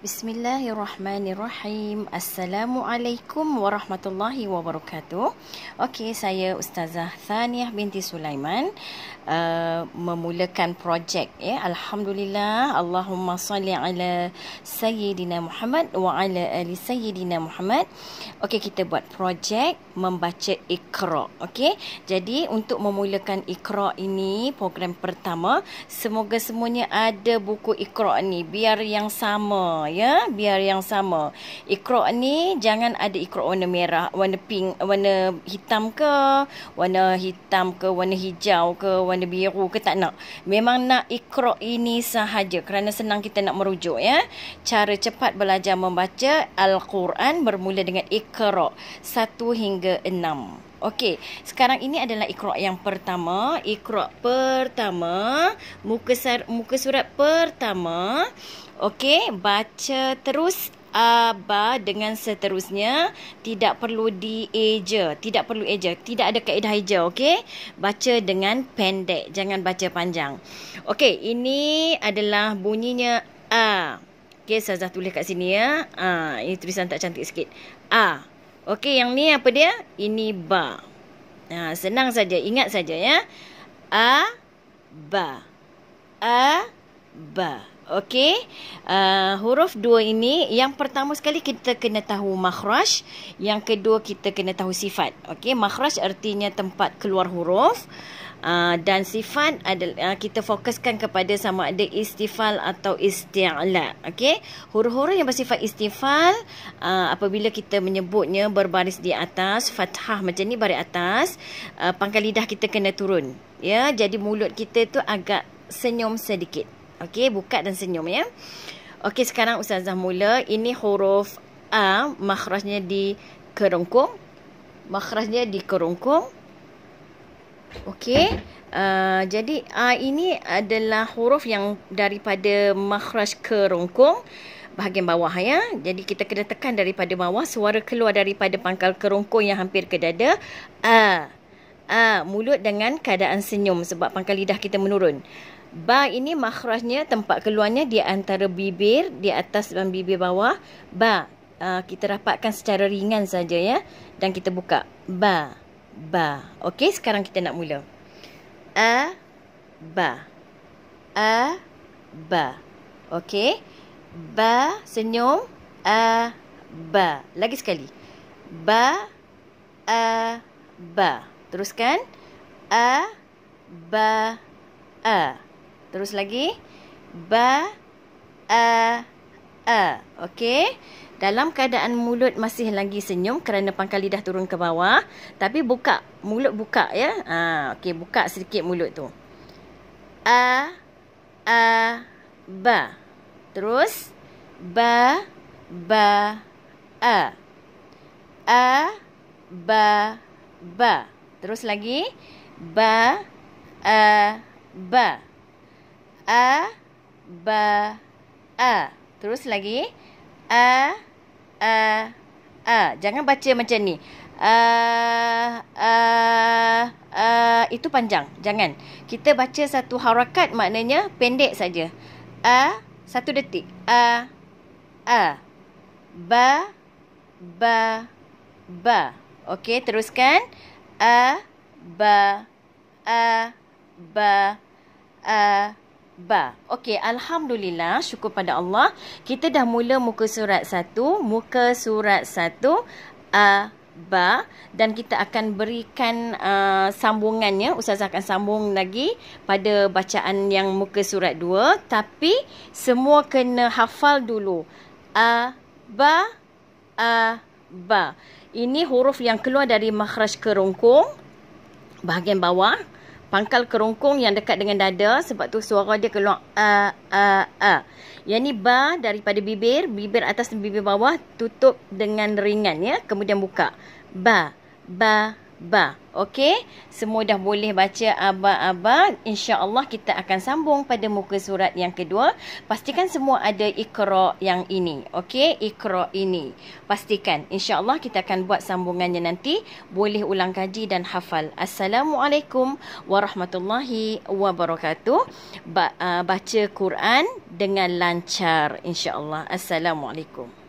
Bismillahirrahmanirrahim. Assalamualaikum warahmatullahi wabarakatuh. Okey, saya Ustazah Thaniah binti Sulaiman uh, memulakan projek ya. Alhamdulillah. Allahumma salli ala sayyidina Muhammad wa ala ali sayyidina Muhammad. Okey, kita buat projek membaca Iqra. Okey. Jadi untuk memulakan Iqra ini program pertama, semoga semuanya ada buku Iqra ni biar yang sama ya biar yang sama ikrok ni jangan ada ikrok warna merah warna pink warna hitam ke warna hitam ke warna hijau ke warna biru ke tak nak memang nak ikrok ini sahaja kerana senang kita nak merujuk ya cara cepat belajar membaca al-Quran bermula dengan ikrok satu hingga enam. Okey, sekarang ini adalah ikhra yang pertama. Ikhra pertama, muka, sar, muka surat pertama. Okey, baca terus aba dengan seterusnya. Tidak perlu di eja. Tidak perlu eja. Tidak ada kaedah eja, okey? Baca dengan pendek. Jangan baca panjang. Okey, ini adalah bunyinya A. Okey, Sazah tulis kat sini ya. a, ini tulisan tak cantik sikit. A. Okey, yang ni apa dia? Ini ba. Ha, senang saja, ingat saja ya. A ba. A ba. Okey. Uh, huruf dua ini yang pertama sekali kita kena tahu makhraj, yang kedua kita kena tahu sifat. Okey, makhraj artinya tempat keluar huruf. Ah, dan sifat adalah kita fokuskan kepada sama ada istifal atau isti'la okey huruf-huruf yang bersifat istifal uh, ah, apabila kita menyebutnya berbaris di atas fathah macam ni baris atas uh, pangkal lidah kita kena turun ya jadi mulut kita tu agak senyum sedikit okey buka dan senyum ya okey sekarang ustazah mula ini huruf a makhrajnya di kerongkong makhrajnya di kerongkong Okey. Uh, jadi uh, ini adalah huruf yang daripada makhraj ke rongkong bahagian bawah ya. Jadi kita kena tekan daripada bawah suara keluar daripada pangkal kerongkong yang hampir ke dada. A. Uh, A uh, mulut dengan keadaan senyum sebab pangkal lidah kita menurun. Ba ini makhrajnya tempat keluarnya di antara bibir di atas dan bibir bawah. Ba uh, kita rapatkan secara ringan saja ya dan kita buka. Ba. Uh, ba. Okey, sekarang kita nak mula. A ba. A ba. Okey. Ba senyum. A ba. Lagi sekali. Ba a ba. Teruskan. A ba a. Terus lagi. Ba a a. Okey dalam keadaan mulut masih lagi senyum kerana pangkal lidah turun ke bawah tapi buka mulut buka ya ha okey buka sedikit mulut tu a a ba terus ba ba e. a a ba ba terus lagi ba e, a ba a e. ba a terus lagi a uh uh, uh, jangan baca macam ni. Uh, uh, uh, itu panjang. Jangan. Kita baca satu harakat maknanya pendek saja. A uh, satu detik. A uh, a uh. ba ba ba. Okey, teruskan. A uh, ba a uh, ba a uh, Bah. Okey, alhamdulillah, syukur pada Allah, kita dah mula muka surat 1, muka surat 1 a dan kita akan berikan uh, sambungannya, ustazah akan sambung lagi pada bacaan yang muka surat 2, tapi semua kena hafal dulu. a ba Ini huruf yang keluar dari makhraj kerongkong bahagian bawah pangkal kerongkong yang dekat dengan dada sebab tu suara dia keluar a a a. Yang ni ba daripada bibir, bibir atas dan bibir bawah tutup dengan ringan ya, kemudian buka. Ba ba ba. Okey, semua dah boleh baca aba-aba. Insya Allah kita akan sambung pada muka surat yang kedua. Pastikan semua ada ikhra yang ini. Okey, ikhra ini. Pastikan. Insya Allah kita akan buat sambungannya nanti. Boleh ulang kaji dan hafal. Assalamualaikum warahmatullahi wabarakatuh. Ba- ah, baca Quran dengan lancar. insya Allah. Assalamualaikum.